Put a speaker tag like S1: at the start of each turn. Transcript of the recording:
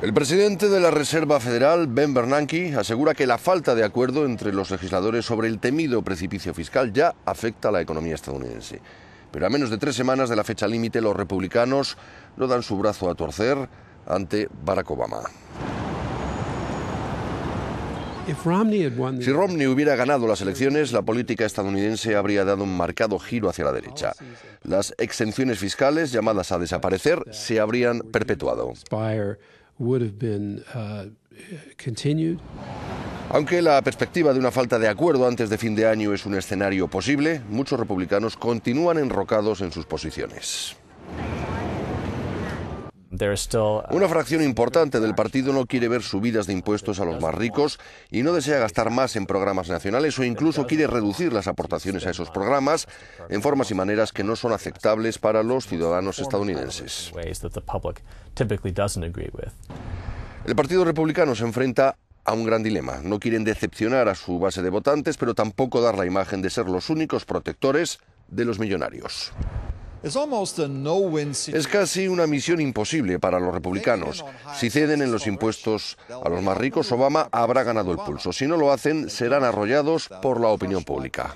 S1: El presidente de la Reserva Federal, Ben Bernanke, asegura que la falta de acuerdo entre los legisladores sobre el temido precipicio fiscal ya afecta a la economía estadounidense. Pero a menos de tres semanas de la fecha límite, los republicanos no dan su brazo a torcer ante Barack Obama. Si Romney hubiera ganado las elecciones, la política estadounidense habría dado un marcado giro hacia la derecha. Las exenciones fiscales llamadas a desaparecer se habrían perpetuado. Uh, Aunque la perspectiva de una falta de acuerdo antes de fin de año es un escenario posible, muchos republicanos continúan enrocados en sus posiciones. Uh, una fracción importante del partido no quiere ver subidas de impuestos a los más ricos y no desea gastar más en programas nacionales o incluso quiere reducir las aportaciones a esos programas en formas y maneras que no son aceptables para los ciudadanos estadounidenses. El Partido Republicano se enfrenta a un gran dilema. No quieren decepcionar a su base de votantes, pero tampoco dar la imagen de ser los únicos protectores de los millonarios. Es casi una misión imposible para los republicanos. Si ceden en los impuestos a los más ricos, Obama habrá ganado el pulso. Si no lo hacen, serán arrollados por la opinión pública.